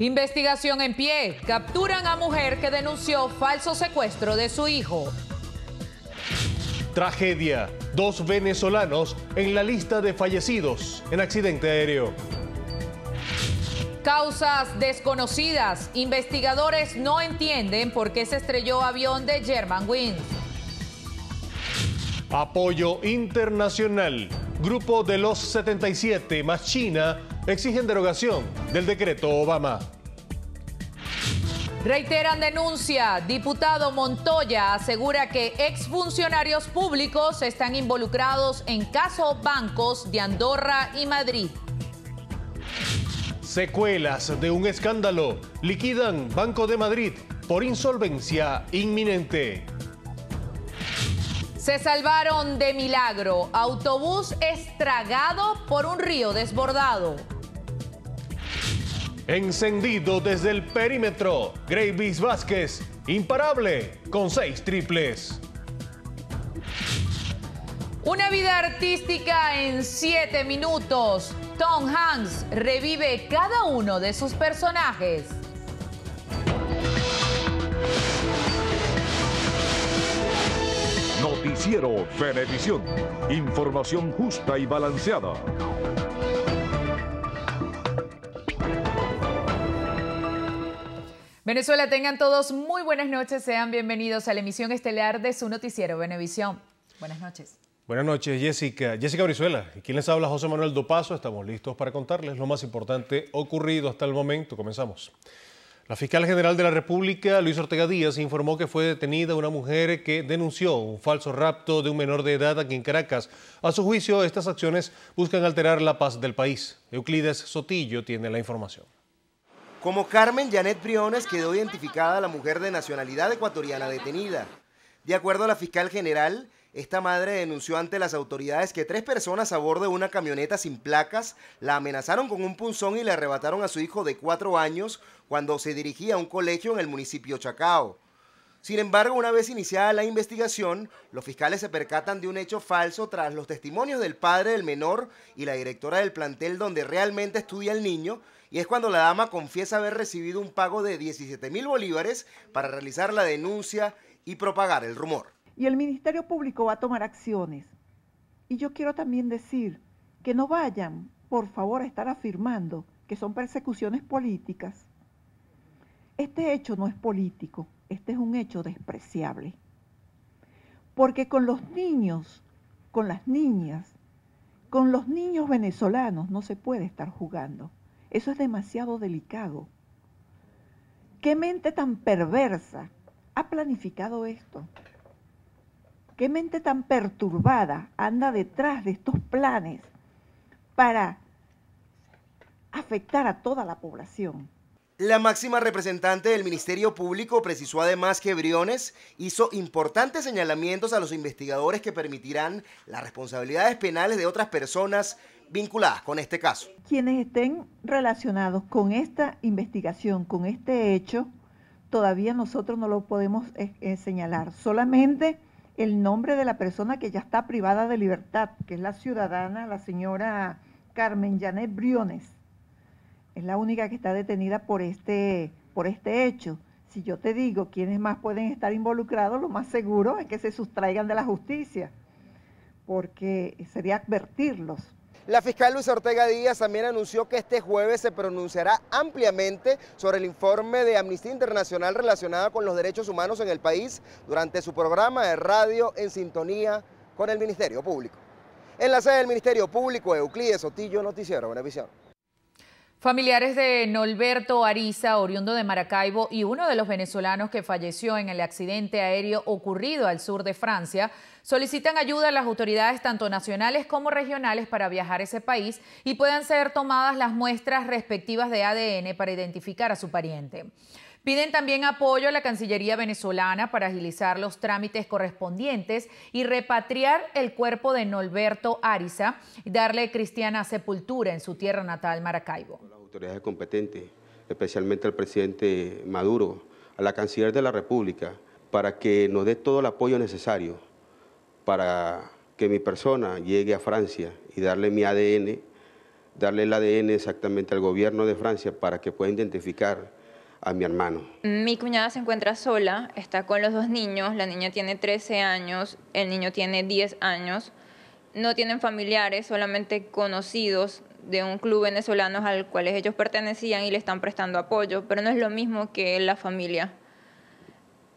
Investigación en pie. Capturan a mujer que denunció falso secuestro de su hijo. Tragedia. Dos venezolanos en la lista de fallecidos en accidente aéreo. Causas desconocidas. Investigadores no entienden por qué se estrelló avión de Germanwings. Apoyo internacional. Grupo de los 77 más China exigen derogación del decreto Obama. Reiteran denuncia. Diputado Montoya asegura que exfuncionarios públicos están involucrados en caso bancos de Andorra y Madrid. Secuelas de un escándalo. Liquidan Banco de Madrid por insolvencia inminente. Se salvaron de milagro. Autobús estragado por un río desbordado. Encendido desde el perímetro, Gravis Vázquez, imparable, con seis triples. Una vida artística en siete minutos. Tom Hanks revive cada uno de sus personajes. Noticiero Televisión. Información justa y balanceada. Venezuela, tengan todos muy buenas noches. Sean bienvenidos a la emisión estelar de su noticiero Venevisión. Buenas noches. Buenas noches, Jessica. Jessica Brizuela, quien les habla José Manuel Dopaso. Estamos listos para contarles lo más importante ocurrido hasta el momento. Comenzamos. La fiscal general de la República, Luis Ortega Díaz, informó que fue detenida una mujer que denunció un falso rapto de un menor de edad aquí en Caracas. A su juicio, estas acciones buscan alterar la paz del país. Euclides Sotillo tiene la información. Como Carmen Janet Briones quedó identificada la mujer de nacionalidad ecuatoriana detenida. De acuerdo a la fiscal general, esta madre denunció ante las autoridades que tres personas a bordo de una camioneta sin placas la amenazaron con un punzón y le arrebataron a su hijo de cuatro años cuando se dirigía a un colegio en el municipio Chacao. Sin embargo, una vez iniciada la investigación, los fiscales se percatan de un hecho falso tras los testimonios del padre del menor y la directora del plantel donde realmente estudia el niño, y es cuando la dama confiesa haber recibido un pago de 17 mil bolívares para realizar la denuncia y propagar el rumor. Y el Ministerio Público va a tomar acciones. Y yo quiero también decir que no vayan, por favor, a estar afirmando que son persecuciones políticas. Este hecho no es político, este es un hecho despreciable. Porque con los niños, con las niñas, con los niños venezolanos no se puede estar jugando. Eso es demasiado delicado. ¿Qué mente tan perversa ha planificado esto? ¿Qué mente tan perturbada anda detrás de estos planes para afectar a toda la población? La máxima representante del Ministerio Público precisó además que Briones hizo importantes señalamientos a los investigadores que permitirán las responsabilidades penales de otras personas vinculadas con este caso. Quienes estén relacionados con esta investigación, con este hecho, todavía nosotros no lo podemos eh, eh, señalar. Solamente el nombre de la persona que ya está privada de libertad, que es la ciudadana, la señora Carmen Janet Briones. Es la única que está detenida por este, por este hecho. Si yo te digo quiénes más pueden estar involucrados, lo más seguro es que se sustraigan de la justicia, porque sería advertirlos. La fiscal Luisa Ortega Díaz también anunció que este jueves se pronunciará ampliamente sobre el informe de Amnistía Internacional relacionado con los derechos humanos en el país durante su programa de radio en sintonía con el Ministerio Público. En la sede del Ministerio Público, Euclides Sotillo, Noticiero Visión. Familiares de Norberto Ariza, oriundo de Maracaibo y uno de los venezolanos que falleció en el accidente aéreo ocurrido al sur de Francia, solicitan ayuda a las autoridades tanto nacionales como regionales para viajar a ese país y puedan ser tomadas las muestras respectivas de ADN para identificar a su pariente. Piden también apoyo a la Cancillería venezolana para agilizar los trámites correspondientes y repatriar el cuerpo de Norberto Ariza y darle cristiana sepultura en su tierra natal, Maracaibo. Las autoridades competentes, especialmente al presidente Maduro, a la Canciller de la República, para que nos dé todo el apoyo necesario para que mi persona llegue a Francia y darle mi ADN, darle el ADN exactamente al gobierno de Francia para que pueda identificar a mi hermano. Mi cuñada se encuentra sola, está con los dos niños, la niña tiene 13 años, el niño tiene 10 años, no tienen familiares, solamente conocidos de un club venezolano al cual ellos pertenecían y le están prestando apoyo, pero no es lo mismo que la familia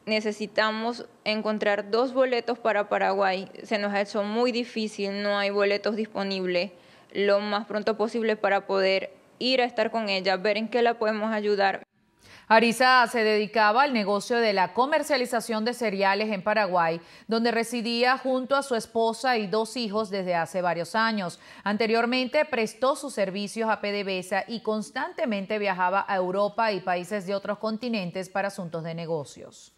necesitamos encontrar dos boletos para Paraguay. Se nos ha hecho muy difícil, no hay boletos disponibles lo más pronto posible para poder ir a estar con ella, ver en qué la podemos ayudar. Arisa se dedicaba al negocio de la comercialización de cereales en Paraguay, donde residía junto a su esposa y dos hijos desde hace varios años. Anteriormente prestó sus servicios a PDVSA y constantemente viajaba a Europa y países de otros continentes para asuntos de negocios.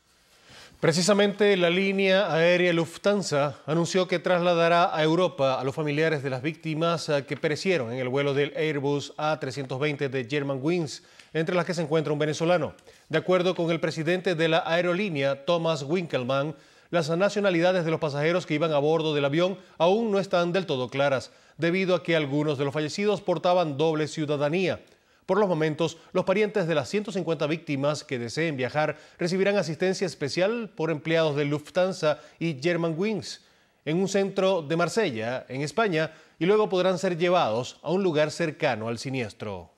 Precisamente la línea aérea Lufthansa anunció que trasladará a Europa a los familiares de las víctimas eh, que perecieron en el vuelo del Airbus A320 de Germanwings, entre las que se encuentra un venezolano. De acuerdo con el presidente de la aerolínea, Thomas Winkelmann, las nacionalidades de los pasajeros que iban a bordo del avión aún no están del todo claras, debido a que algunos de los fallecidos portaban doble ciudadanía. Por los momentos, los parientes de las 150 víctimas que deseen viajar recibirán asistencia especial por empleados de Lufthansa y German Wings en un centro de Marsella, en España, y luego podrán ser llevados a un lugar cercano al siniestro.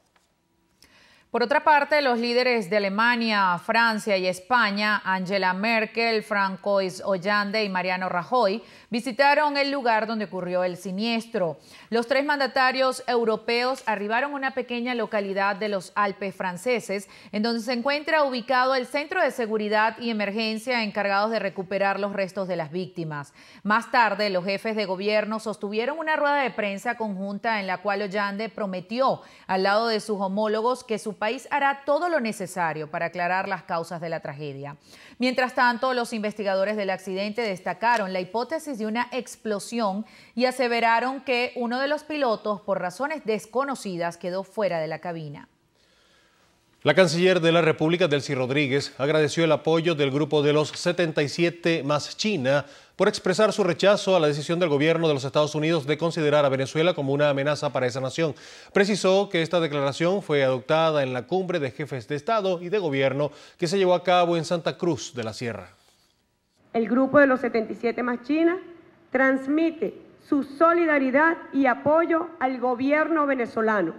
Por otra parte, los líderes de Alemania, Francia y España, Angela Merkel, Francois Hollande y Mariano Rajoy, visitaron el lugar donde ocurrió el siniestro. Los tres mandatarios europeos arribaron a una pequeña localidad de los Alpes franceses, en donde se encuentra ubicado el Centro de Seguridad y Emergencia encargados de recuperar los restos de las víctimas. Más tarde, los jefes de gobierno sostuvieron una rueda de prensa conjunta en la cual Ollande prometió, al lado de sus homólogos, que su país hará todo lo necesario para aclarar las causas de la tragedia. Mientras tanto, los investigadores del accidente destacaron la hipótesis de una explosión y aseveraron que uno de los pilotos, por razones desconocidas, quedó fuera de la cabina. La canciller de la República, Delcy Rodríguez, agradeció el apoyo del grupo de los 77 más China por expresar su rechazo a la decisión del gobierno de los Estados Unidos de considerar a Venezuela como una amenaza para esa nación. Precisó que esta declaración fue adoptada en la cumbre de jefes de Estado y de gobierno que se llevó a cabo en Santa Cruz de la Sierra. El grupo de los 77 más China transmite su solidaridad y apoyo al gobierno venezolano,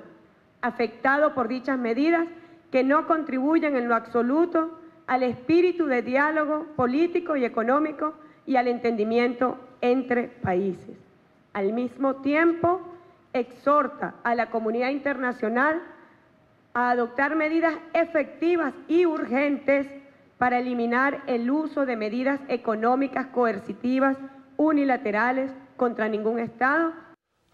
afectado por dichas medidas que no contribuyen en lo absoluto al espíritu de diálogo político y económico y al entendimiento entre países. Al mismo tiempo, exhorta a la comunidad internacional a adoptar medidas efectivas y urgentes para eliminar el uso de medidas económicas coercitivas unilaterales contra ningún Estado.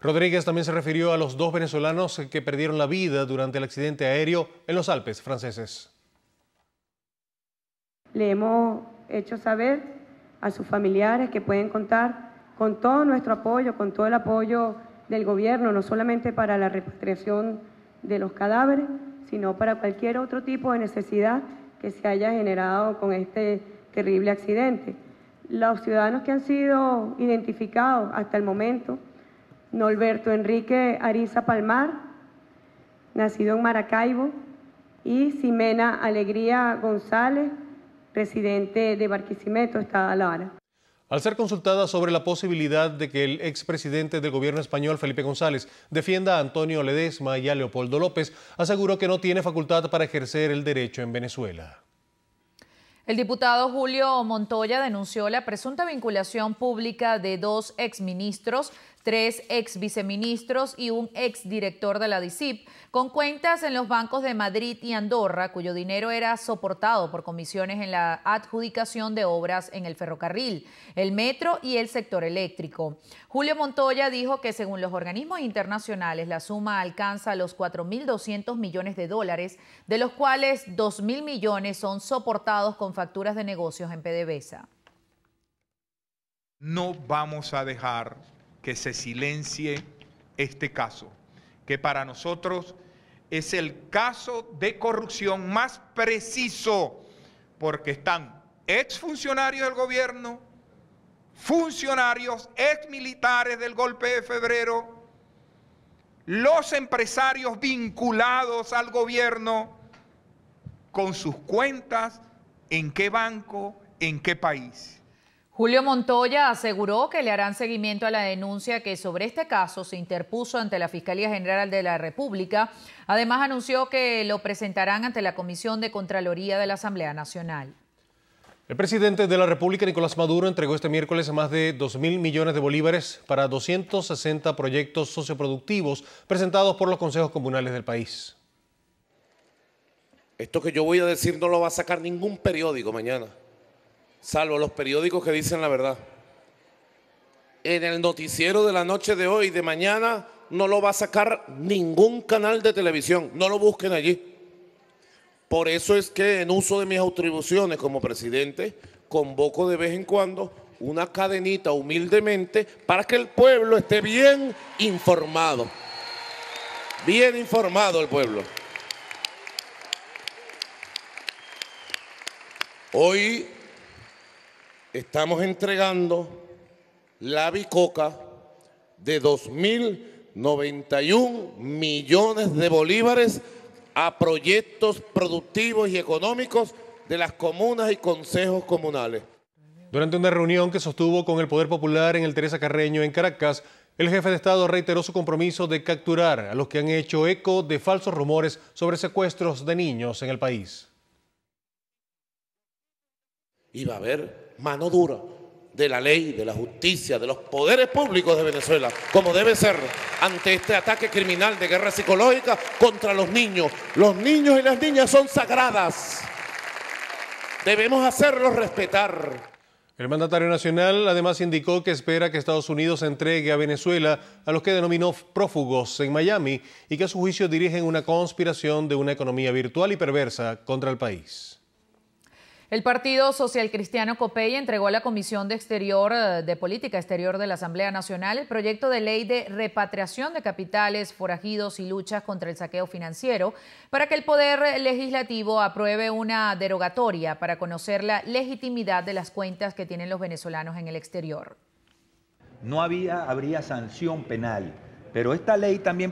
Rodríguez también se refirió a los dos venezolanos que perdieron la vida durante el accidente aéreo en los Alpes franceses. Le hemos hecho saber a sus familiares que pueden contar con todo nuestro apoyo, con todo el apoyo del gobierno, no solamente para la repatriación de los cadáveres, sino para cualquier otro tipo de necesidad que se haya generado con este terrible accidente los ciudadanos que han sido identificados hasta el momento, Norberto Enrique Ariza Palmar, nacido en Maracaibo, y Ximena Alegría González, residente de Barquisimeto, Estado de La Al ser consultada sobre la posibilidad de que el expresidente del gobierno español, Felipe González, defienda a Antonio Ledesma y a Leopoldo López, aseguró que no tiene facultad para ejercer el derecho en Venezuela. El diputado Julio Montoya denunció la presunta vinculación pública de dos exministros tres ex viceministros y un ex director de la DICIP, con cuentas en los bancos de Madrid y Andorra, cuyo dinero era soportado por comisiones en la adjudicación de obras en el ferrocarril, el metro y el sector eléctrico. Julio Montoya dijo que según los organismos internacionales la suma alcanza los 4.200 millones de dólares, de los cuales 2.000 millones son soportados con facturas de negocios en PDVSA. No vamos a dejar que se silencie este caso, que para nosotros es el caso de corrupción más preciso, porque están exfuncionarios del gobierno, funcionarios exmilitares del golpe de febrero, los empresarios vinculados al gobierno con sus cuentas, en qué banco, en qué país. Julio Montoya aseguró que le harán seguimiento a la denuncia que sobre este caso se interpuso ante la Fiscalía General de la República. Además anunció que lo presentarán ante la Comisión de Contraloría de la Asamblea Nacional. El presidente de la República, Nicolás Maduro, entregó este miércoles más de 2 mil millones de bolívares para 260 proyectos socioproductivos presentados por los consejos comunales del país. Esto que yo voy a decir no lo va a sacar ningún periódico mañana salvo los periódicos que dicen la verdad. En el noticiero de la noche de hoy, de mañana, no lo va a sacar ningún canal de televisión, no lo busquen allí. Por eso es que en uso de mis atribuciones como presidente, convoco de vez en cuando una cadenita humildemente para que el pueblo esté bien informado. Bien informado el pueblo. Hoy estamos entregando la bicoca de 2.091 millones de bolívares a proyectos productivos y económicos de las comunas y consejos comunales. Durante una reunión que sostuvo con el Poder Popular en el Teresa Carreño en Caracas, el jefe de Estado reiteró su compromiso de capturar a los que han hecho eco de falsos rumores sobre secuestros de niños en el país. Iba a haber mano dura de la ley, de la justicia, de los poderes públicos de Venezuela, como debe ser ante este ataque criminal de guerra psicológica contra los niños. Los niños y las niñas son sagradas. Debemos hacerlos respetar. El mandatario nacional además indicó que espera que Estados Unidos entregue a Venezuela a los que denominó prófugos en Miami y que a su juicio dirigen una conspiración de una economía virtual y perversa contra el país. El Partido Social Cristiano Copey entregó a la Comisión de Exterior eh, de Política Exterior de la Asamblea Nacional el proyecto de ley de repatriación de capitales forajidos y luchas contra el saqueo financiero para que el Poder Legislativo apruebe una derogatoria para conocer la legitimidad de las cuentas que tienen los venezolanos en el exterior. No había, habría sanción penal, pero esta ley también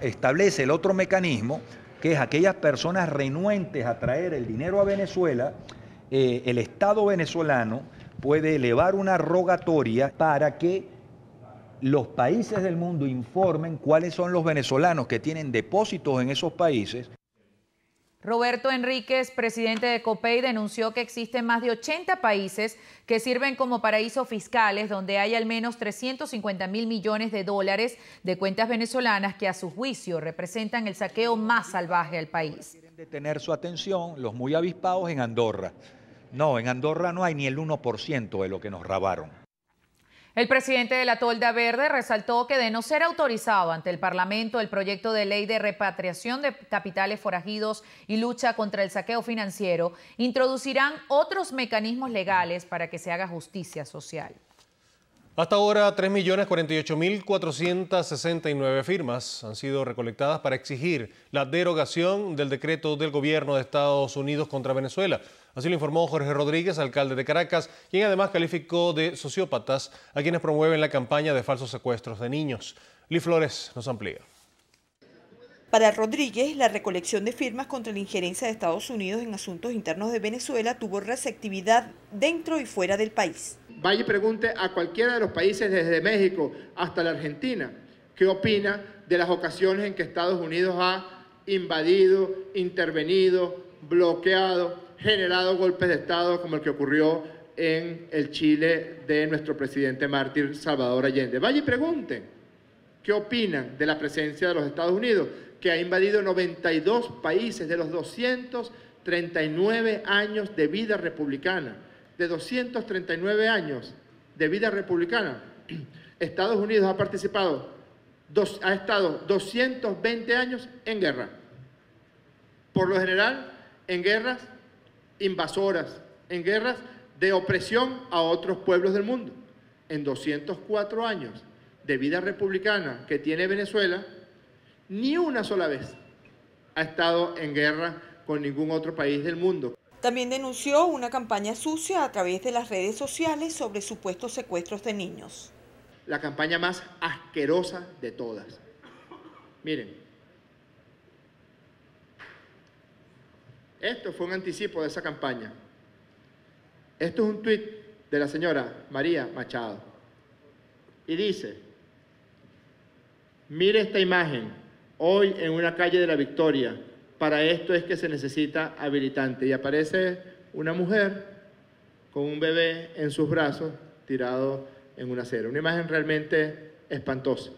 establece el otro mecanismo que es aquellas personas renuentes a traer el dinero a Venezuela, eh, el Estado venezolano puede elevar una rogatoria para que los países del mundo informen cuáles son los venezolanos que tienen depósitos en esos países Roberto Enríquez, presidente de COPEI, denunció que existen más de 80 países que sirven como paraísos fiscales donde hay al menos 350 mil millones de dólares de cuentas venezolanas que a su juicio representan el saqueo más salvaje al país. Quieren detener su atención los muy avispados en Andorra. No, en Andorra no hay ni el 1% de lo que nos rabaron. El presidente de la Tolda Verde resaltó que de no ser autorizado ante el Parlamento el proyecto de ley de repatriación de capitales forajidos y lucha contra el saqueo financiero, introducirán otros mecanismos legales para que se haga justicia social. Hasta ahora, 3.048.469 firmas han sido recolectadas para exigir la derogación del decreto del gobierno de Estados Unidos contra Venezuela. Así lo informó Jorge Rodríguez, alcalde de Caracas, quien además calificó de sociópatas a quienes promueven la campaña de falsos secuestros de niños. Lee Flores nos amplía. Para Rodríguez, la recolección de firmas contra la injerencia de Estados Unidos en asuntos internos de Venezuela tuvo receptividad dentro y fuera del país. Vaya y pregunte a cualquiera de los países, desde México hasta la Argentina, qué opina de las ocasiones en que Estados Unidos ha invadido, intervenido, bloqueado, generado golpes de Estado como el que ocurrió en el Chile de nuestro presidente mártir Salvador Allende. Vaya y pregunte qué opinan de la presencia de los Estados Unidos, que ha invadido 92 países de los 239 años de vida republicana de 239 años de vida republicana, Estados Unidos ha participado, ha estado 220 años en guerra. Por lo general, en guerras invasoras, en guerras de opresión a otros pueblos del mundo. En 204 años de vida republicana que tiene Venezuela, ni una sola vez ha estado en guerra con ningún otro país del mundo. También denunció una campaña sucia a través de las redes sociales sobre supuestos secuestros de niños. La campaña más asquerosa de todas. Miren, esto fue un anticipo de esa campaña. Esto es un tuit de la señora María Machado. Y dice, mire esta imagen, hoy en una calle de la Victoria, para esto es que se necesita habilitante. Y aparece una mujer con un bebé en sus brazos tirado en un acero. Una imagen realmente espantosa.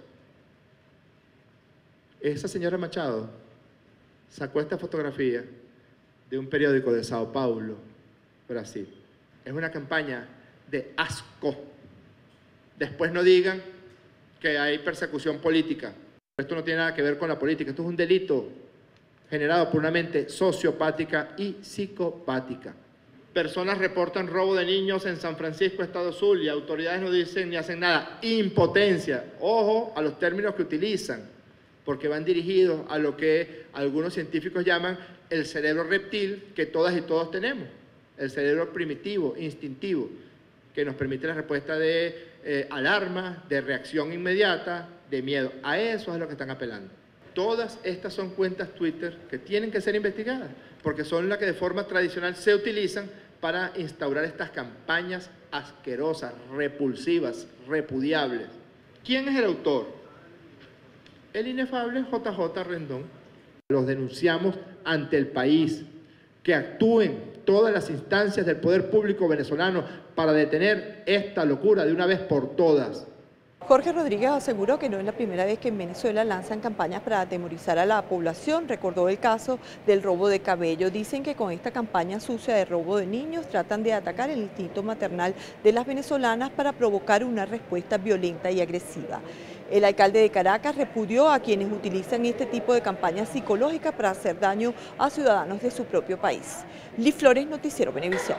Esa señora Machado sacó esta fotografía de un periódico de Sao Paulo, Brasil. Es una campaña de asco. Después no digan que hay persecución política. Esto no tiene nada que ver con la política, esto es un delito generado por una mente sociopática y psicopática. Personas reportan robo de niños en San Francisco, Estado y Autoridades no dicen ni hacen nada. Impotencia. Ojo a los términos que utilizan, porque van dirigidos a lo que algunos científicos llaman el cerebro reptil que todas y todos tenemos. El cerebro primitivo, instintivo, que nos permite la respuesta de eh, alarma, de reacción inmediata, de miedo. A eso es a lo que están apelando. Todas estas son cuentas Twitter que tienen que ser investigadas, porque son las que de forma tradicional se utilizan para instaurar estas campañas asquerosas, repulsivas, repudiables. ¿Quién es el autor? El inefable JJ Rendón. Los denunciamos ante el país, que actúen todas las instancias del poder público venezolano para detener esta locura de una vez por todas. Jorge Rodríguez aseguró que no es la primera vez que en Venezuela lanzan campañas para atemorizar a la población. Recordó el caso del robo de cabello. Dicen que con esta campaña sucia de robo de niños tratan de atacar el instinto maternal de las venezolanas para provocar una respuesta violenta y agresiva. El alcalde de Caracas repudió a quienes utilizan este tipo de campañas psicológicas para hacer daño a ciudadanos de su propio país. Liz Flores, Noticiero Venevisión.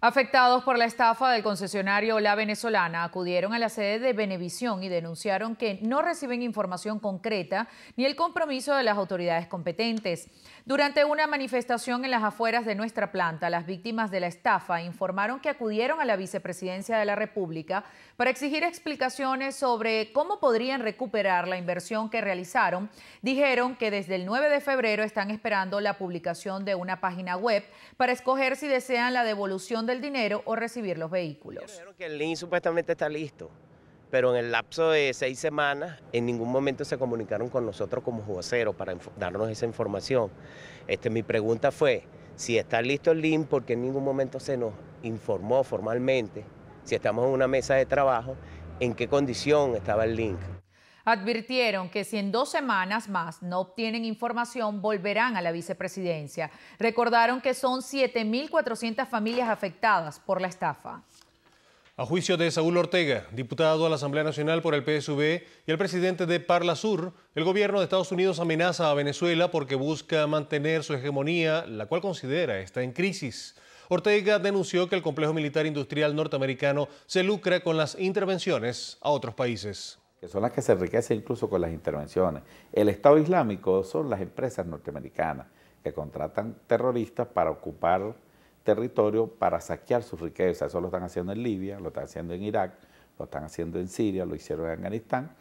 Afectados por la estafa del concesionario La Venezolana acudieron a la sede de Benevisión y denunciaron que no reciben información concreta ni el compromiso de las autoridades competentes. Durante una manifestación en las afueras de nuestra planta, las víctimas de la estafa informaron que acudieron a la vicepresidencia de la República para exigir explicaciones sobre cómo podrían recuperar la inversión que realizaron. Dijeron que desde el 9 de febrero están esperando la publicación de una página web para escoger si desean la devolución del dinero o recibir los vehículos. que el link supuestamente está listo pero en el lapso de seis semanas en ningún momento se comunicaron con nosotros como jugaceros para darnos esa información. Este, mi pregunta fue, si está listo el link, porque en ningún momento se nos informó formalmente, si estamos en una mesa de trabajo, en qué condición estaba el link. Advirtieron que si en dos semanas más no obtienen información, volverán a la vicepresidencia. Recordaron que son 7.400 familias afectadas por la estafa. A juicio de Saúl Ortega, diputado a la Asamblea Nacional por el PSV y el presidente de Parla Sur, el gobierno de Estados Unidos amenaza a Venezuela porque busca mantener su hegemonía, la cual considera está en crisis. Ortega denunció que el complejo militar industrial norteamericano se lucra con las intervenciones a otros países. Que son las que se enriquecen incluso con las intervenciones. El Estado Islámico son las empresas norteamericanas que contratan terroristas para ocupar territorio para saquear sus riquezas. Eso lo están haciendo en Libia, lo están haciendo en Irak, lo están haciendo en Siria, lo hicieron en Afganistán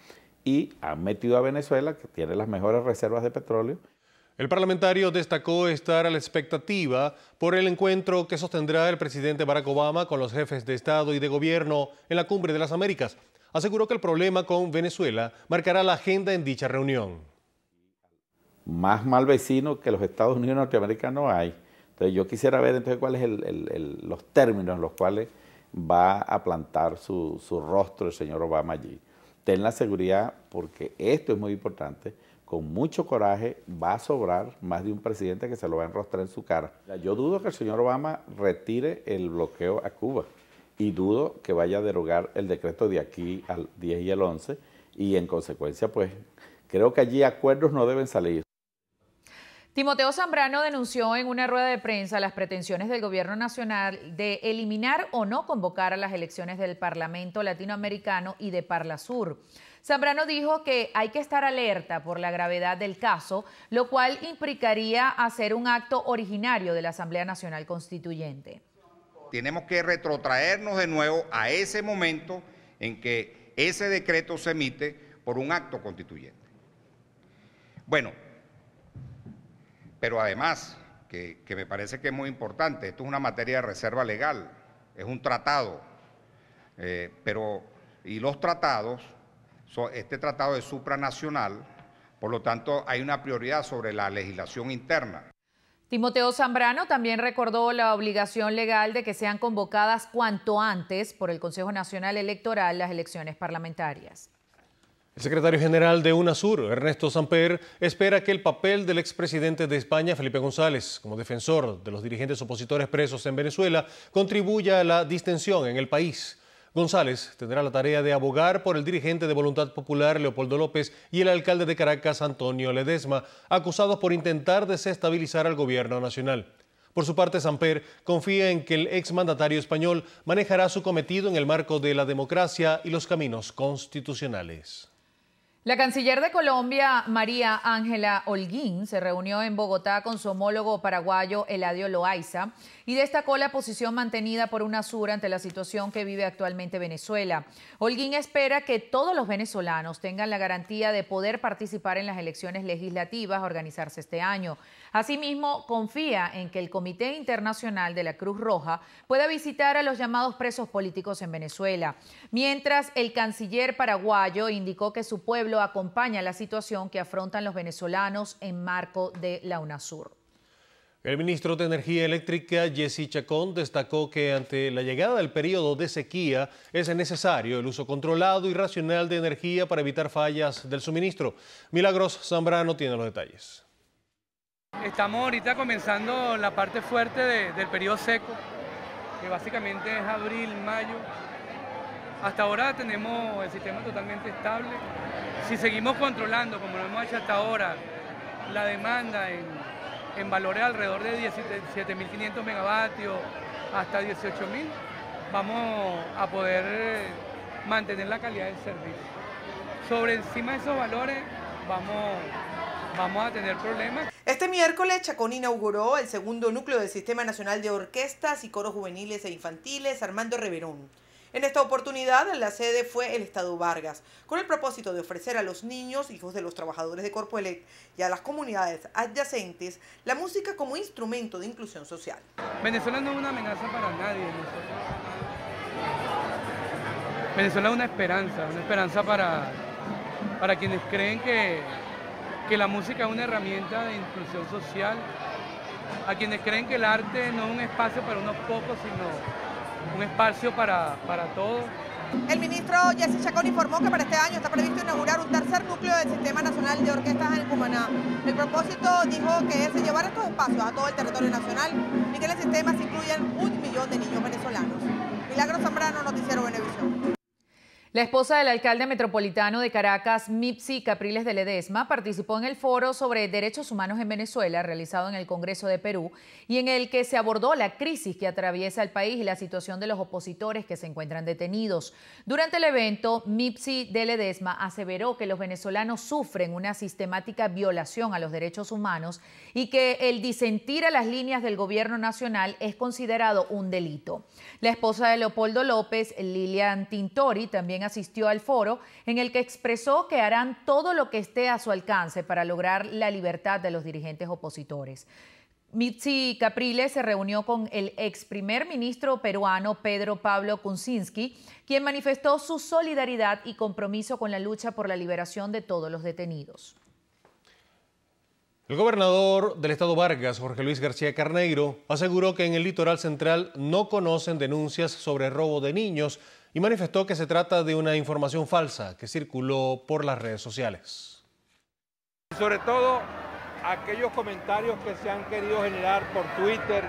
y han metido a Venezuela, que tiene las mejores reservas de petróleo. El parlamentario destacó estar a la expectativa por el encuentro que sostendrá el presidente Barack Obama con los jefes de Estado y de Gobierno en la Cumbre de las Américas. Aseguró que el problema con Venezuela marcará la agenda en dicha reunión. Más mal vecino que los Estados Unidos norteamericanos hay entonces yo quisiera ver entonces cuáles el, los términos en los cuales va a plantar su, su rostro el señor Obama allí. Ten la seguridad, porque esto es muy importante, con mucho coraje va a sobrar más de un presidente que se lo va a enrostrar en su cara. Yo dudo que el señor Obama retire el bloqueo a Cuba y dudo que vaya a derogar el decreto de aquí al 10 y al 11 y en consecuencia pues creo que allí acuerdos no deben salir. Timoteo Zambrano denunció en una rueda de prensa las pretensiones del gobierno nacional de eliminar o no convocar a las elecciones del Parlamento Latinoamericano y de Parlasur. Zambrano dijo que hay que estar alerta por la gravedad del caso, lo cual implicaría hacer un acto originario de la Asamblea Nacional Constituyente. Tenemos que retrotraernos de nuevo a ese momento en que ese decreto se emite por un acto constituyente. Bueno, pero además, que, me parece que es muy importante, esto es una materia de reserva legal, es un tratado, eh, pero, y los tratados, este tratado es supranacional, por lo tanto hay una prioridad sobre la legislación interna. Timoteo Zambrano también recordó la obligación legal de que sean convocadas cuanto antes por el Consejo Nacional Electoral las elecciones parlamentarias. El secretario general de UNASUR, Ernesto Samper, espera que el papel del expresidente de España, Felipe González, como defensor de los dirigentes opositores presos en Venezuela, contribuya a la distensión en el país. González tendrá la tarea de abogar por el dirigente de Voluntad Popular, Leopoldo López, y el alcalde de Caracas, Antonio Ledesma, acusados por intentar desestabilizar al gobierno nacional. Por su parte, Samper confía en que el exmandatario español manejará su cometido en el marco de la democracia y los caminos constitucionales. La canciller de Colombia, María Ángela Holguín, se reunió en Bogotá con su homólogo paraguayo Eladio Loaiza y destacó la posición mantenida por UNASUR ante la situación que vive actualmente Venezuela. Holguín espera que todos los venezolanos tengan la garantía de poder participar en las elecciones legislativas a organizarse este año. Asimismo, confía en que el Comité Internacional de la Cruz Roja pueda visitar a los llamados presos políticos en Venezuela, mientras el canciller paraguayo indicó que su pueblo acompaña la situación que afrontan los venezolanos en marco de la UNASUR. El ministro de Energía Eléctrica, Jesse Chacón, destacó que ante la llegada del periodo de sequía es necesario el uso controlado y racional de energía para evitar fallas del suministro. Milagros Zambrano tiene los detalles. Estamos ahorita comenzando la parte fuerte del periodo seco, que básicamente es abril, mayo. Hasta ahora tenemos el sistema totalmente estable. Si seguimos controlando, como lo hemos hecho hasta ahora, la demanda en, en valores alrededor de 17.500 megavatios hasta 18.000, vamos a poder eh, mantener la calidad del servicio. Sobre encima de esos valores vamos vamos a tener problemas. Este miércoles, Chacón inauguró el segundo núcleo del Sistema Nacional de Orquestas y Coros Juveniles e Infantiles, Armando Reverón. En esta oportunidad, la sede fue el Estado Vargas, con el propósito de ofrecer a los niños, hijos de los trabajadores de Corpoelec y a las comunidades adyacentes, la música como instrumento de inclusión social. Venezuela no es una amenaza para nadie. Venezuela es una esperanza, una esperanza para, para quienes creen que que la música es una herramienta de inclusión social, a quienes creen que el arte no es un espacio para unos pocos, sino un espacio para, para todos. El ministro Jesse Chacón informó que para este año está previsto inaugurar un tercer núcleo del Sistema Nacional de Orquestas en el Cumaná. El propósito, dijo, que es llevar estos espacios a todo el territorio nacional y que en el sistema se incluyan un millón de niños venezolanos. Milagro Zambrano, Noticiero Venevisión. La esposa del alcalde metropolitano de Caracas, Mipsi Capriles de Ledesma, participó en el foro sobre derechos humanos en Venezuela realizado en el Congreso de Perú y en el que se abordó la crisis que atraviesa el país y la situación de los opositores que se encuentran detenidos. Durante el evento, Mipsi de Ledesma aseveró que los venezolanos sufren una sistemática violación a los derechos humanos y que el disentir a las líneas del gobierno nacional es considerado un delito. La esposa de Leopoldo López, Lilian Tintori, también asistió al foro en el que expresó que harán todo lo que esté a su alcance para lograr la libertad de los dirigentes opositores. Mitzi Capriles se reunió con el ex primer ministro peruano Pedro Pablo Kuczynski, quien manifestó su solidaridad y compromiso con la lucha por la liberación de todos los detenidos. El gobernador del estado Vargas, Jorge Luis García Carneiro, aseguró que en el litoral central no conocen denuncias sobre robo de niños y manifestó que se trata de una información falsa que circuló por las redes sociales. Sobre todo aquellos comentarios que se han querido generar por Twitter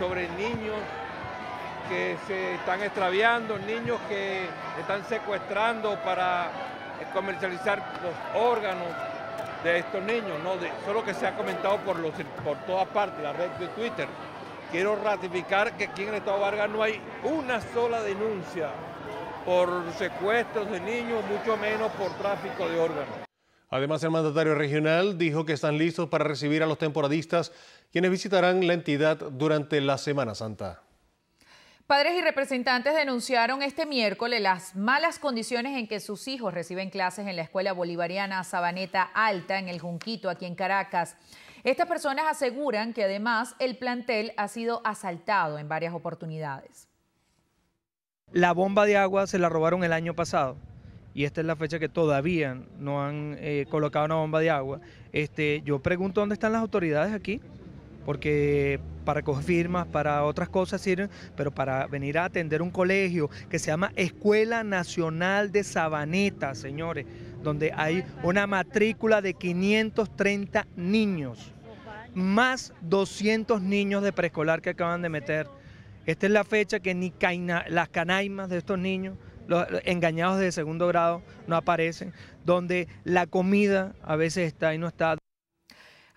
sobre niños que se están extraviando, niños que están secuestrando para comercializar los órganos de estos niños, ¿no? solo que se ha comentado por, por todas partes, la red de Twitter. Quiero ratificar que aquí en el Estado Vargas no hay una sola denuncia por secuestros de niños, mucho menos por tráfico de órganos. Además, el mandatario regional dijo que están listos para recibir a los temporadistas quienes visitarán la entidad durante la Semana Santa. Padres y representantes denunciaron este miércoles las malas condiciones en que sus hijos reciben clases en la Escuela Bolivariana Sabaneta Alta, en el Junquito, aquí en Caracas. Estas personas aseguran que además el plantel ha sido asaltado en varias oportunidades. La bomba de agua se la robaron el año pasado y esta es la fecha que todavía no han eh, colocado una bomba de agua. Este, yo pregunto dónde están las autoridades aquí, porque para coger firmas, para otras cosas sirven, pero para venir a atender un colegio que se llama Escuela Nacional de Sabaneta, señores, donde hay una matrícula de 530 niños, más 200 niños de preescolar que acaban de meter. Esta es la fecha que ni las canaimas de estos niños, los engañados de segundo grado, no aparecen, donde la comida a veces está y no está.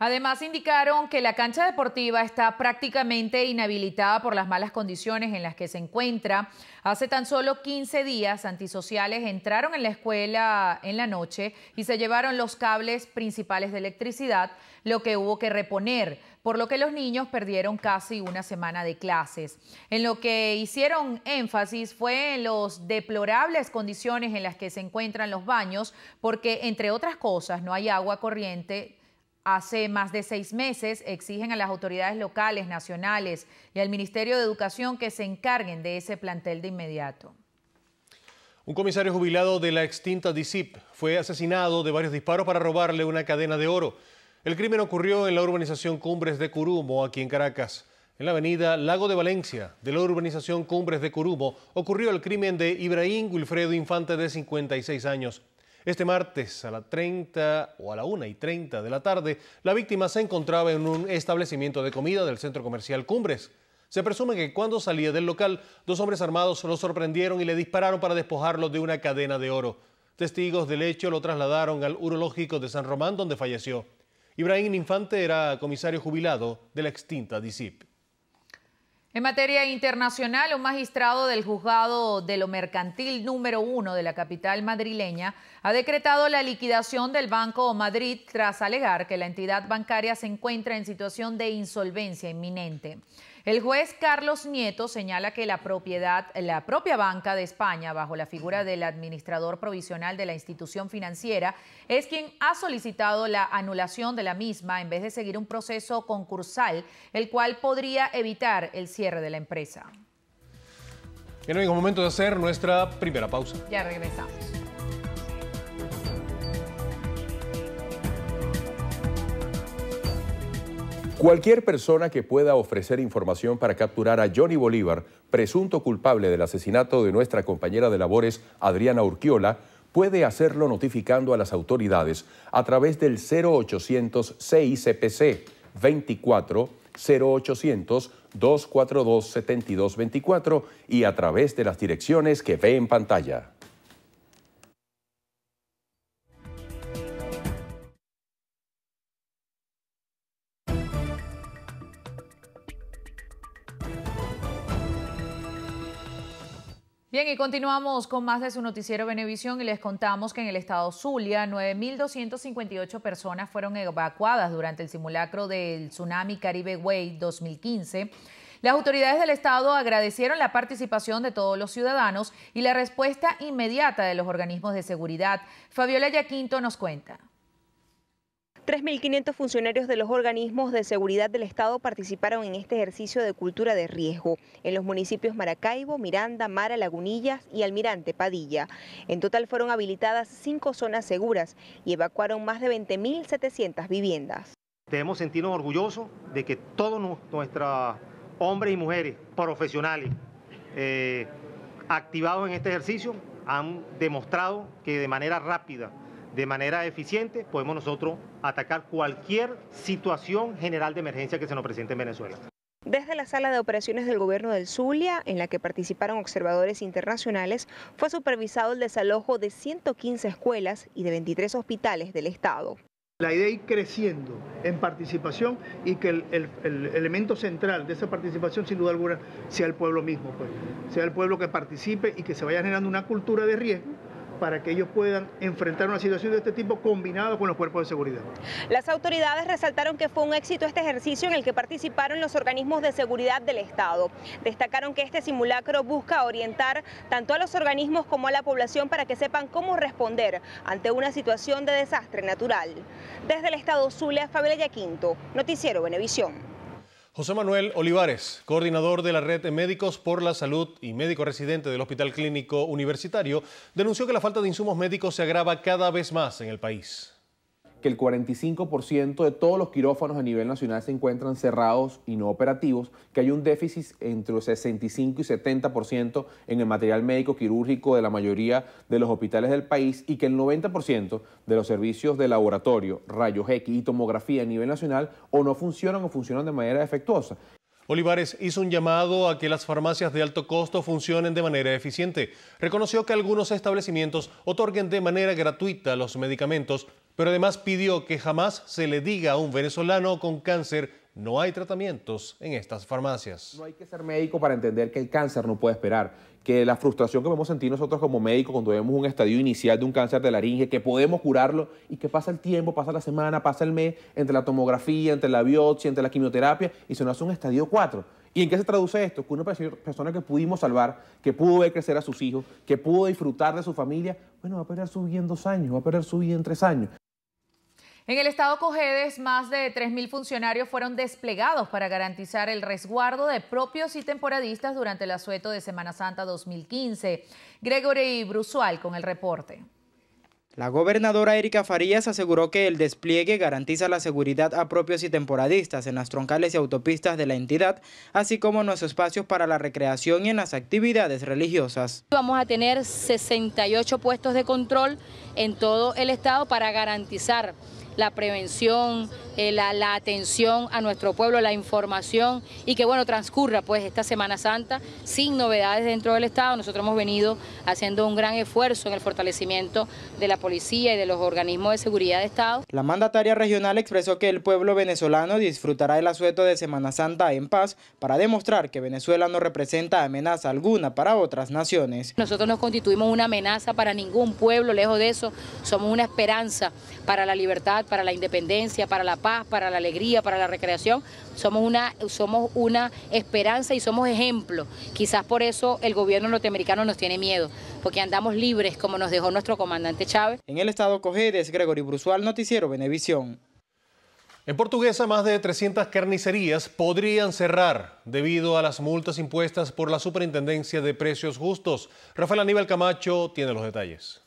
Además, indicaron que la cancha deportiva está prácticamente inhabilitada por las malas condiciones en las que se encuentra. Hace tan solo 15 días, antisociales entraron en la escuela en la noche y se llevaron los cables principales de electricidad, lo que hubo que reponer, por lo que los niños perdieron casi una semana de clases. En lo que hicieron énfasis fue en las deplorables condiciones en las que se encuentran los baños, porque entre otras cosas no hay agua corriente Hace más de seis meses exigen a las autoridades locales, nacionales y al Ministerio de Educación que se encarguen de ese plantel de inmediato. Un comisario jubilado de la extinta DICIP fue asesinado de varios disparos para robarle una cadena de oro. El crimen ocurrió en la urbanización Cumbres de Curumo, aquí en Caracas. En la avenida Lago de Valencia, de la urbanización Cumbres de Curumo, ocurrió el crimen de Ibrahim Wilfredo Infante, de 56 años. Este martes a la 30 o a la 1 y 30 de la tarde, la víctima se encontraba en un establecimiento de comida del centro comercial Cumbres. Se presume que cuando salía del local, dos hombres armados lo sorprendieron y le dispararon para despojarlo de una cadena de oro. Testigos del hecho lo trasladaron al urológico de San Román, donde falleció. Ibrahim Infante era comisario jubilado de la extinta DICIP. En materia internacional, un magistrado del juzgado de lo mercantil número uno de la capital madrileña ha decretado la liquidación del Banco Madrid tras alegar que la entidad bancaria se encuentra en situación de insolvencia inminente. El juez Carlos Nieto señala que la propiedad, la propia banca de España, bajo la figura del administrador provisional de la institución financiera, es quien ha solicitado la anulación de la misma en vez de seguir un proceso concursal, el cual podría evitar el cierre de la empresa. Bien, momento de hacer nuestra primera pausa. Ya regresamos. Cualquier persona que pueda ofrecer información para capturar a Johnny Bolívar, presunto culpable del asesinato de nuestra compañera de labores Adriana Urquiola, puede hacerlo notificando a las autoridades a través del 0800 CICPC 24 0800 242 7224 y a través de las direcciones que ve en pantalla. Bien, y continuamos con más de su noticiero Benevisión y les contamos que en el estado Zulia 9.258 personas fueron evacuadas durante el simulacro del tsunami Caribe Way 2015. Las autoridades del estado agradecieron la participación de todos los ciudadanos y la respuesta inmediata de los organismos de seguridad. Fabiola Yaquinto nos cuenta. 3.500 funcionarios de los organismos de seguridad del Estado participaron en este ejercicio de cultura de riesgo en los municipios Maracaibo, Miranda, Mara, Lagunillas y Almirante Padilla. En total fueron habilitadas cinco zonas seguras y evacuaron más de 20.700 viviendas. Debemos sentirnos orgullosos de que todos nuestros hombres y mujeres profesionales eh, activados en este ejercicio han demostrado que de manera rápida de manera eficiente, podemos nosotros atacar cualquier situación general de emergencia que se nos presente en Venezuela. Desde la sala de operaciones del gobierno del Zulia, en la que participaron observadores internacionales, fue supervisado el desalojo de 115 escuelas y de 23 hospitales del Estado. La idea es ir creciendo en participación y que el, el, elemento central de esa participación, sin duda alguna, sea el pueblo mismo, pues, sea el pueblo que participe y que se vaya generando una cultura de riesgo para que ellos puedan enfrentar una situación de este tipo combinado con los cuerpos de seguridad. Las autoridades resaltaron que fue un éxito este ejercicio en el que participaron los organismos de seguridad del Estado. Destacaron que este simulacro busca orientar tanto a los organismos como a la población para que sepan cómo responder ante una situación de desastre natural. Desde el Estado Zulia, Fabiola Yaquinto, Noticiero Venevisión. José Manuel Olivares, coordinador de la red de Médicos por la Salud y médico residente del Hospital Clínico Universitario, denunció que la falta de insumos médicos se agrava cada vez más en el país que el 45% de todos los quirófanos a nivel nacional se encuentran cerrados y no operativos, que hay un déficit entre el 65 y 70% en el material médico quirúrgico de la mayoría de los hospitales del país y que el 90% de los servicios de laboratorio, rayos X y tomografía a nivel nacional o no funcionan o funcionan de manera defectuosa. Olivares hizo un llamado a que las farmacias de alto costo funcionen de manera eficiente. Reconoció que algunos establecimientos otorguen de manera gratuita los medicamentos pero además pidió que jamás se le diga a un venezolano con cáncer no hay tratamientos en estas farmacias. No hay que ser médico para entender que el cáncer no puede esperar, que la frustración que podemos sentir nosotros como médicos cuando vemos un estadio inicial de un cáncer de laringe, que podemos curarlo y que pasa el tiempo, pasa la semana, pasa el mes, entre la tomografía, entre la biopsia, entre la quimioterapia y se nos hace un estadio 4 ¿Y en qué se traduce esto? Que una persona que pudimos salvar, que pudo ver crecer a sus hijos, que pudo disfrutar de su familia, bueno, va a perder su vida en dos años, va a perder su vida en tres años. En el estado Cojedes, más de 3.000 funcionarios fueron desplegados para garantizar el resguardo de propios y temporadistas durante el asueto de Semana Santa 2015. Gregory Brusual con el reporte. La gobernadora Erika Farías aseguró que el despliegue garantiza la seguridad a propios y temporadistas en las troncales y autopistas de la entidad, así como en los espacios para la recreación y en las actividades religiosas. Vamos a tener 68 puestos de control en todo el estado para garantizar la prevención, eh, la, atención a nuestro pueblo, la información y que bueno, transcurra pues esta Semana Santa sin novedades dentro del Estado. Nosotros hemos venido haciendo un gran esfuerzo en el fortalecimiento de la policía y de los organismos de seguridad de Estado. La mandataria regional expresó que el pueblo venezolano disfrutará el asueto de Semana Santa en paz para demostrar que Venezuela no representa amenaza alguna para otras naciones. Nosotros no constituimos una amenaza para ningún pueblo, lejos de eso, somos una esperanza para la libertad, para la independencia, para la paz, para la alegría, para la recreación. Somos una, somos una esperanza y somos ejemplo. Quizás por eso el gobierno norteamericano nos tiene miedo, porque andamos libres como nos dejó nuestro comandante Chávez. En el estado Cojedes, Gregory Brusual, Noticiero Venevisión. En Portuguesa, más de 300 carnicerías podrían cerrar debido a las multas impuestas por la Superintendencia de Precios Justos. Rafael Aníbal Camacho tiene los detalles.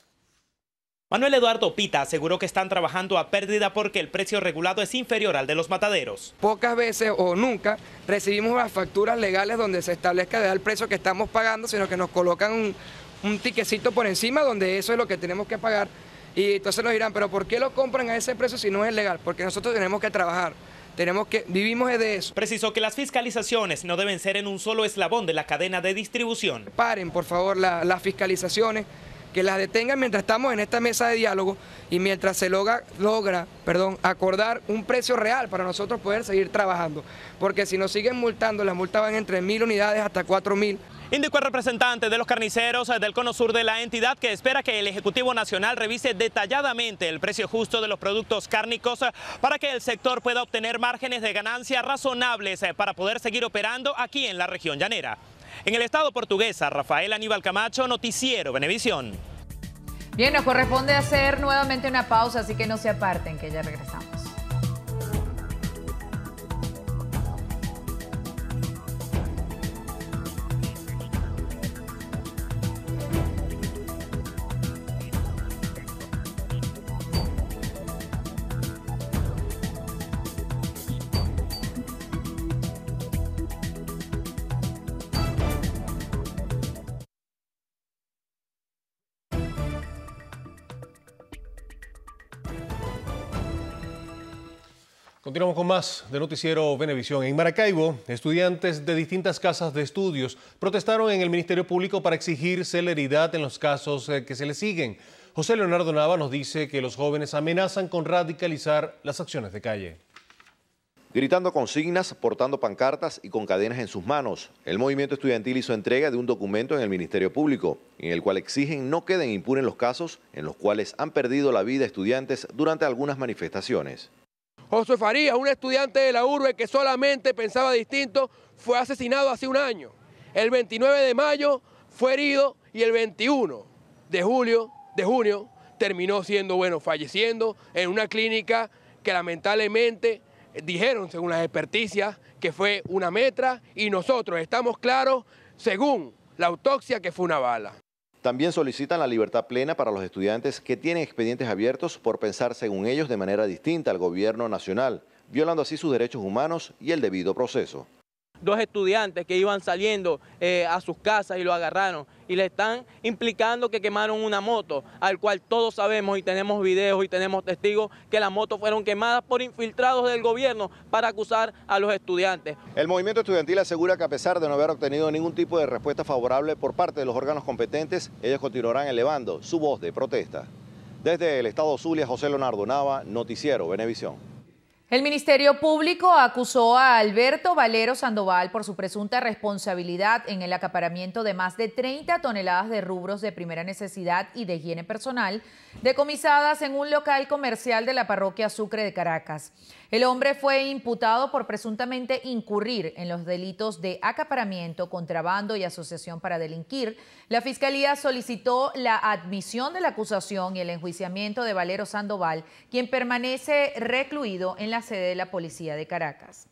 Manuel Eduardo Pita aseguró que están trabajando a pérdida porque el precio regulado es inferior al de los mataderos. Pocas veces o nunca recibimos las facturas legales donde se establezca el precio que estamos pagando, sino que nos colocan un, tiquecito por encima donde eso es lo que tenemos que pagar. Y entonces nos dirán, pero ¿por qué lo compran a ese precio si no es legal? Porque nosotros tenemos que trabajar. Tenemos que, vivimos de eso. Precisó que las fiscalizaciones no deben ser en un solo eslabón de la cadena de distribución. Paren, por favor, las fiscalizaciones que las detengan mientras estamos en esta mesa de diálogo y mientras se logra, logra perdón, acordar un precio real para nosotros poder seguir trabajando. Porque si nos siguen multando, las multaban entre mil unidades hasta cuatro mil. Indicó el representante de los carniceros del cono sur de la entidad que espera que el Ejecutivo Nacional revise detalladamente el precio justo de los productos cárnicos para que el sector pueda obtener márgenes de ganancia razonables para poder seguir operando aquí en la región llanera. En el estado portuguesa, Rafael Aníbal Camacho, Noticiero Venevisión. Bien, nos corresponde hacer nuevamente una pausa, así que no se aparten, que ya regresamos. Continuamos con más de Noticiero Venevisión. En Maracaibo, estudiantes de distintas casas de estudios protestaron en el Ministerio Público para exigir celeridad en los casos eh, que se les siguen. José Leonardo Nava nos dice que los jóvenes amenazan con radicalizar las acciones de calle. Gritando consignas, portando pancartas y con cadenas en sus manos, el movimiento estudiantil hizo entrega de un documento en el Ministerio Público, en el cual exigen no queden impunes los casos en los cuales han perdido la vida estudiantes durante algunas manifestaciones. José Farías, un estudiante de la urbe que solamente pensaba distinto, fue asesinado hace un año. El 29 de mayo fue herido y el 21 de julio, de junio, terminó siendo, bueno, falleciendo en una clínica que lamentablemente eh, dijeron, según las experticias, que fue una metra y nosotros estamos claros, según la autopsia, que fue una bala. También solicitan la libertad plena para los estudiantes que tienen expedientes abiertos por pensar según ellos de manera distinta al gobierno nacional, violando así sus derechos humanos y el debido proceso dos estudiantes que iban saliendo eh, a sus casas y lo agarraron. Y le están implicando que quemaron una moto, al cual todos sabemos y tenemos videos y tenemos testigos que las motos fueron quemadas por infiltrados del gobierno para acusar a los estudiantes. El movimiento estudiantil asegura que a pesar de no haber obtenido ningún tipo de respuesta favorable por parte de los órganos competentes, ellos continuarán elevando su voz de protesta. Desde el Estado Zulia, José Leonardo Nava, Noticiero Venevisión. El Ministerio Público acusó a Alberto Valero Sandoval por su presunta responsabilidad en el acaparamiento de más de 30 toneladas de rubros de primera necesidad y de higiene personal decomisadas en un local comercial de la parroquia Sucre de Caracas. El hombre fue imputado por presuntamente incurrir en los delitos de acaparamiento, contrabando y asociación para delinquir. La Fiscalía solicitó la admisión de la acusación y el enjuiciamiento de Valero Sandoval, quien permanece recluido en la sede de la Policía de Caracas.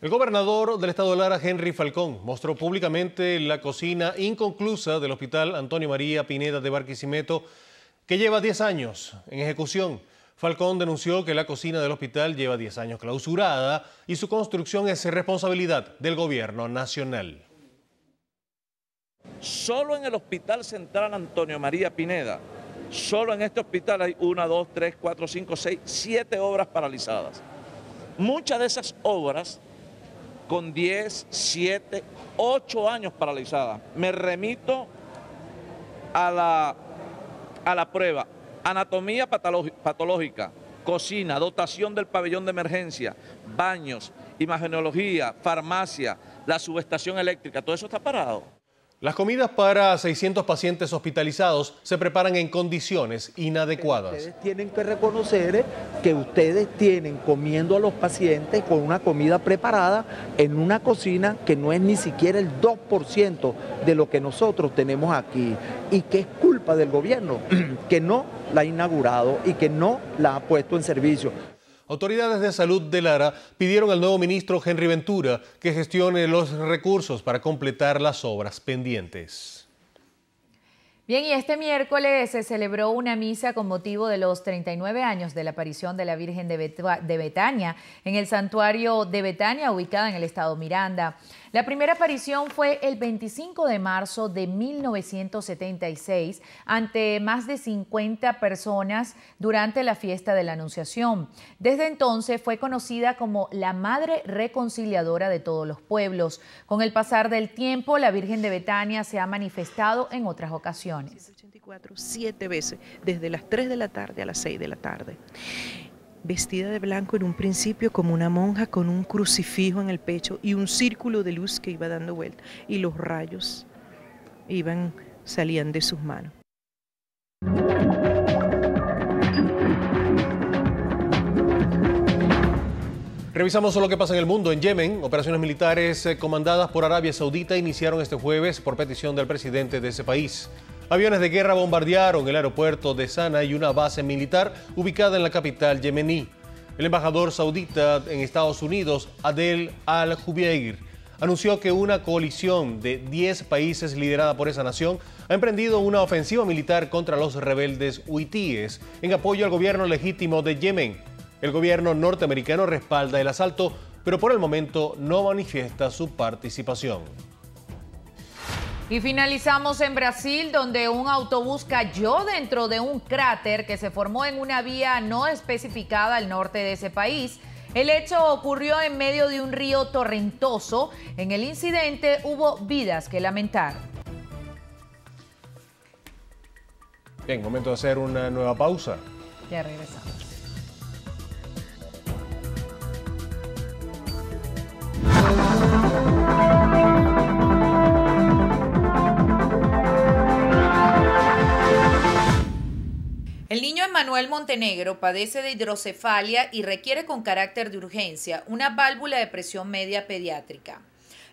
El gobernador del estado de Lara, Henry Falcón, mostró públicamente la cocina inconclusa del hospital Antonio María Pineda de Barquisimeto, que lleva 10 años en ejecución. Falcón denunció que la cocina del hospital lleva 10 años clausurada y su construcción es responsabilidad del gobierno nacional. Solo en el Hospital Central Antonio María Pineda, solo en este hospital hay una, dos, tres, cuatro, cinco, seis, siete obras paralizadas. Muchas de esas obras con 10, 7, 8 años paralizadas. Me remito a la, a la prueba. Anatomía patológica, cocina, dotación del pabellón de emergencia, baños, imagenología, farmacia, la subestación eléctrica, todo eso está parado. Las comidas para 600 pacientes hospitalizados se preparan en condiciones inadecuadas. Ustedes tienen que reconocer que ustedes tienen comiendo a los pacientes con una comida preparada en una cocina que no es ni siquiera el 2% de lo que nosotros tenemos aquí y que es culpa del gobierno que no la ha inaugurado y que no la ha puesto en servicio. Autoridades de salud de Lara pidieron al nuevo ministro Henry Ventura que gestione los recursos para completar las obras pendientes. Bien, y este miércoles se celebró una misa con motivo de los 39 años de la aparición de la Virgen de, Betania en el santuario de Betania ubicada en el estado Miranda. La primera aparición fue el 25 de marzo de 1976 ante más de 50 personas durante la fiesta de la Anunciación. Desde entonces fue conocida como la Madre Reconciliadora de todos los pueblos. Con el pasar del tiempo, la Virgen de Betania se ha manifestado en otras ocasiones. 84, veces, desde las 3 de la tarde a las 6 de la tarde vestida de blanco en un principio como una monja con un crucifijo en el pecho y un círculo de luz que iba dando vuelta y los rayos iban salían de sus manos. Revisamos lo que pasa en el mundo. En Yemen, operaciones militares eh, comandadas por Arabia Saudita iniciaron este jueves por petición del presidente de ese país. Aviones de guerra bombardearon el aeropuerto de Sana y una base militar ubicada en la capital yemení. El embajador saudita en Estados Unidos, Adel al-Jubeir, anunció que una coalición de 10 países liderada por esa nación ha emprendido una ofensiva militar contra los rebeldes huitíes en apoyo al gobierno legítimo de Yemen. El gobierno norteamericano respalda el asalto, pero por el momento no manifiesta su participación. Y finalizamos en Brasil, donde un autobús cayó dentro de un cráter que se formó en una vía no especificada al norte de ese país. El hecho ocurrió en medio de un río torrentoso. En el incidente hubo vidas que lamentar. Bien, momento de hacer una nueva pausa. Ya regresamos. El niño Emanuel Montenegro padece de hidrocefalia y requiere con carácter de urgencia una válvula de presión media pediátrica.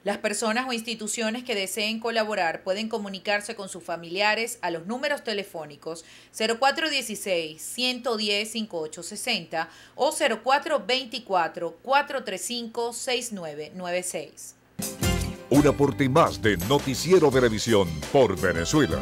Las personas o instituciones que deseen colaborar pueden comunicarse con sus familiares a los números telefónicos 0416-110-5860 o 0424-435-6996. Un aporte más de Noticiero Televisión por Venezuela.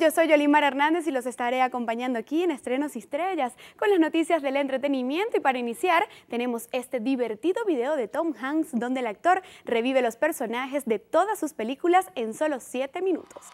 yo soy Yolimar Hernández y los estaré acompañando aquí en Estrenos y Estrellas con las noticias del entretenimiento y para iniciar tenemos este divertido video de Tom Hanks donde el actor revive los personajes de todas sus películas en solo 7 minutos.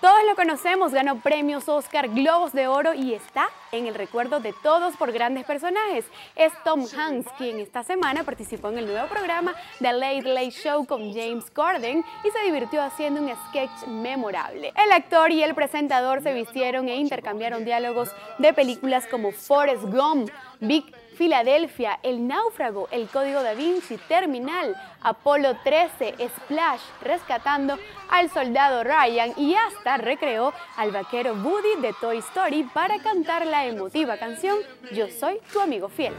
Todos lo conocemos, ganó premios Oscar, Globos de Oro y está en el recuerdo de todos por grandes personajes. Es Tom Hanks quien esta semana participó en el nuevo programa The Late Late Show con James Corden y se divirtió haciendo un sketch memorable. El actor y el presentador se vistieron e intercambiaron diálogos de películas como Forrest Gump, Big Filadelfia, El Náufrago, El Código da Vinci, Terminal, Apolo 13, Splash, Rescatando al Soldado Ryan y hasta recreó al vaquero Woody de Toy Story para cantar la emotiva canción Yo soy tu amigo fiel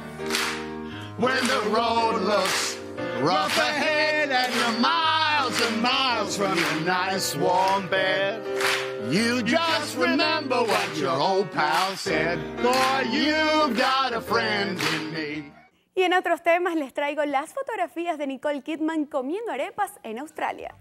rough ahead and you're miles and miles from your nice warm bed. You just remember what your old pal said, for you've got a friend in me. Y en otros temas les traigo las fotografías de Nicole Kidman comiendo arepas en Australia.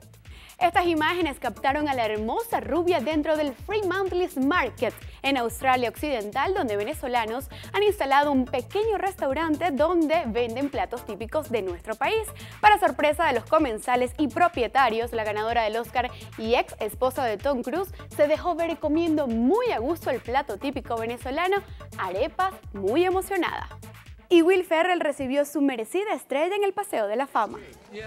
Estas imágenes captaron a la hermosa rubia dentro del Fremantle's Market en Australia Occidental, donde venezolanos han instalado un pequeño restaurante donde venden platos típicos de nuestro país. Para sorpresa de los comensales y propietarios, la ganadora del Oscar y ex esposa de Tom Cruise se dejó ver comiendo muy a gusto el plato típico venezolano, arepa muy emocionada. Y Will Ferrell recibió su merecida estrella en el Paseo de la Fama.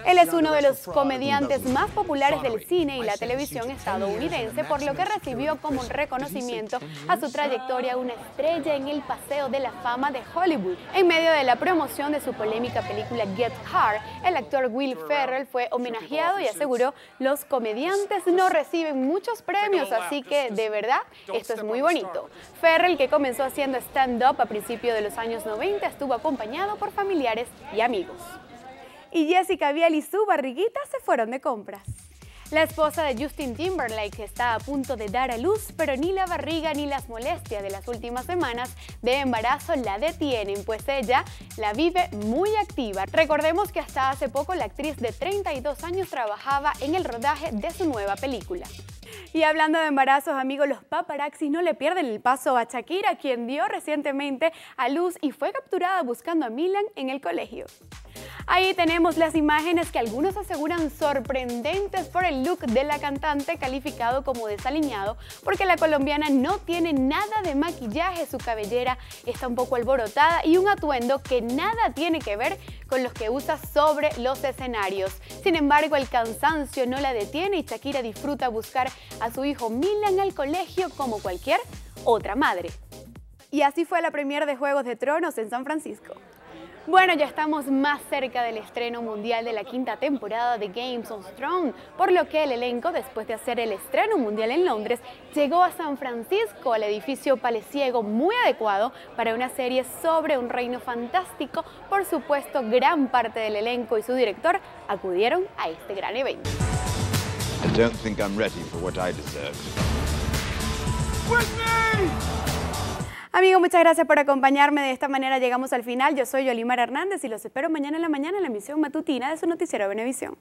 Él es uno de los comediantes más populares del cine y la televisión estadounidense, por lo que recibió como reconocimiento a su trayectoria una estrella en el Paseo de la Fama de Hollywood. En medio de la promoción de su polémica película Get Hard, el actor Will Ferrell fue homenajeado y aseguró, los comediantes no reciben muchos premios, así que de verdad esto es muy bonito. Ferrell, que comenzó haciendo stand-up a principios de los años 90, estuvo acompañado por familiares y amigos y Jessica Biel y su barriguita se fueron de compras. La esposa de Justin Timberlake está a punto de dar a luz, pero ni la barriga ni las molestias de las últimas semanas de embarazo la detienen, pues ella la vive muy activa. Recordemos que hasta hace poco la actriz de 32 años trabajaba en el rodaje de su nueva película. Y hablando de embarazos, amigos, los paparaxis no le pierden el paso a Shakira, quien dio recientemente a luz y fue capturada buscando a Milan en el colegio. Ahí tenemos las imágenes que algunos aseguran sorprendentes por el look de la cantante calificado como desalineado porque la colombiana no tiene nada de maquillaje, su cabellera está un poco alborotada y un atuendo que nada tiene que ver con los que usa sobre los escenarios. Sin embargo, el cansancio no la detiene y Shakira disfruta buscar a su hijo Milan al colegio como cualquier otra madre. Y así fue la premier de Juegos de Tronos en San Francisco. Bueno, ya estamos más cerca del estreno mundial de la quinta temporada de Games of Thrones, por lo que el elenco, después de hacer el estreno mundial en Londres, llegó a San Francisco, al edificio palesiego muy adecuado para una serie sobre un reino fantástico. Por supuesto, gran parte del elenco y su director acudieron a este gran evento. Amigo muchas gracias por acompañarme. De esta manera llegamos al final. Yo soy Yolimar Hernández y los espero mañana en la mañana en la emisión matutina de su noticiero Benevisión.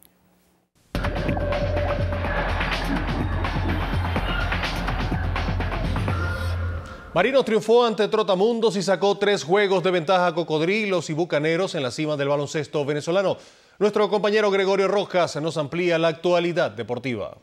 Marinos triunfó ante Trotamundos y sacó tres juegos de ventaja a Cocodrilos y Bucaneros en la cima del baloncesto venezolano. Nuestro compañero Gregorio Rojas nos amplía la actualidad deportiva.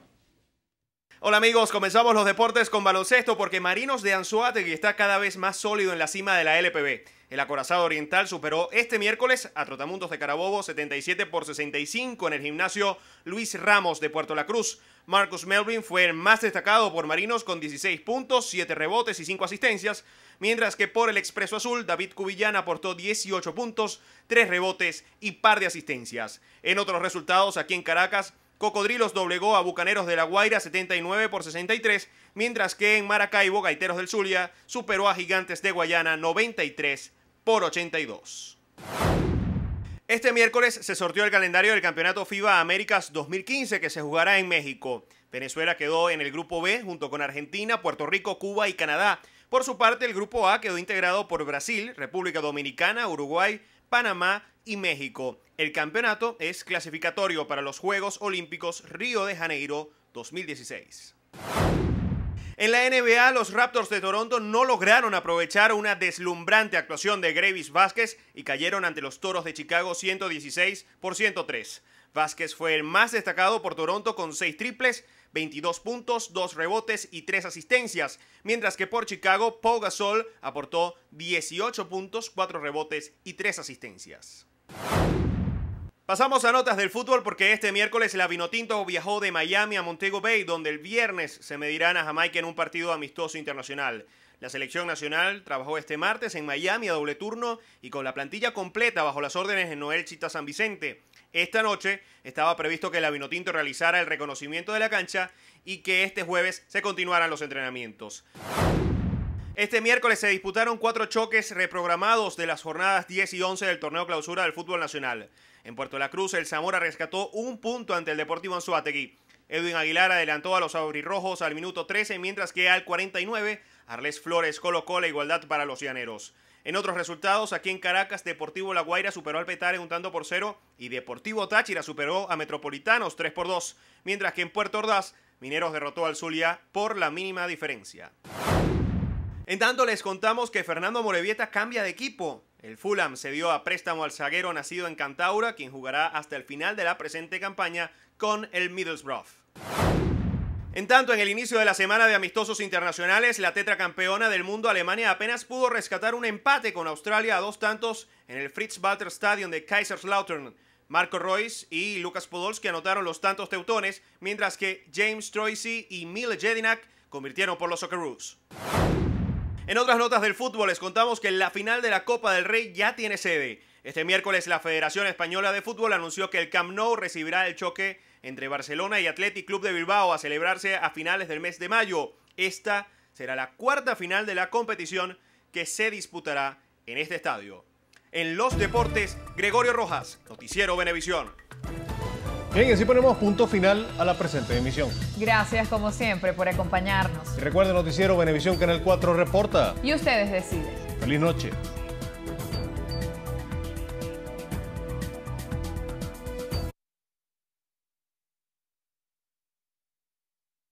Hola amigos, comenzamos los deportes con baloncesto porque Marinos de Anzuategui está cada vez más sólido en la cima de la LPB. El acorazado oriental superó este miércoles a Trotamundos de Carabobo 77 por 65 en el gimnasio Luis Ramos de Puerto La Cruz. Marcus Melvin fue el más destacado por Marinos con 16 puntos, 7 rebotes y 5 asistencias, mientras que por el Expreso Azul David Cubillán aportó 18 puntos, 3 rebotes y par de asistencias. En otros resultados, aquí en Caracas, Cocodrilos doblegó a Bucaneros de La Guaira 79 por 63, mientras que en Maracaibo, Gaiteros del Zulia superó a Gigantes de Guayana 93 por 82. Este miércoles se sortió el calendario del Campeonato FIBA Américas 2015 que se jugará en México. Venezuela quedó en el grupo B junto con Argentina, Puerto Rico, Cuba y Canadá. Por su parte, el grupo A quedó integrado por Brasil, República Dominicana, Uruguay, Panamá y México. El campeonato es clasificatorio para los Juegos Olímpicos Río de Janeiro 2016. En la NBA, los Raptors de Toronto no lograron aprovechar una deslumbrante actuación de Gravis Vázquez y cayeron ante los Toros de Chicago 116 por 103. Vázquez fue el más destacado por Toronto con seis triples 22 puntos, 2 rebotes y 3 asistencias, mientras que por Chicago, Paul Gasol aportó 18 puntos, 4 rebotes y 3 asistencias. Pasamos a notas del fútbol porque este miércoles la Vinotinto viajó de Miami a Montego Bay, donde el viernes se medirán a Jamaica en un partido amistoso internacional. La selección nacional trabajó este martes en Miami a doble turno y con la plantilla completa bajo las órdenes de Noel Chita San Vicente. Esta noche estaba previsto que el avinotinto realizara el reconocimiento de la cancha y que este jueves se continuaran los entrenamientos. Este miércoles se disputaron cuatro choques reprogramados de las jornadas 10 y 11 del torneo clausura del fútbol nacional. En Puerto La Cruz, el Zamora rescató un punto ante el Deportivo Anzuategui. Edwin Aguilar adelantó a los aurirrojos al minuto 13, mientras que al 49, Arles Flores colocó la igualdad para los llaneros. En otros resultados, aquí en Caracas, Deportivo La Guaira superó al Petare un tanto por cero y Deportivo Táchira superó a Metropolitanos 3 por 2, mientras que en Puerto Ordaz, Mineros derrotó al Zulia por la mínima diferencia. En tanto, les contamos que Fernando Morevieta cambia de equipo. El Fulham se dio a préstamo al zaguero nacido en Cantaura, quien jugará hasta el final de la presente campaña con el Middlesbrough. En tanto, en el inicio de la semana de amistosos internacionales, la tetracampeona del mundo Alemania apenas pudo rescatar un empate con Australia a dos tantos en el Fritz-Walter Stadion de Kaiserslautern. Marco Royce y Lucas Podolski anotaron los tantos teutones, mientras que James Troisi y Mil Jedinak convirtieron por los Socceroos. En otras notas del fútbol les contamos que la final de la Copa del Rey ya tiene sede. Este miércoles la Federación Española de Fútbol anunció que el Camp Nou recibirá el choque entre Barcelona y Athletic Club de Bilbao a celebrarse a finales del mes de mayo. Esta será la cuarta final de la competición que se disputará en este estadio. En los deportes, Gregorio Rojas, Noticiero Benevisión. Bien, así ponemos punto final a la presente emisión. Gracias como siempre por acompañarnos. Y recuerden, Noticiero Benevisión Canal 4 reporta. Y ustedes deciden. Feliz noche.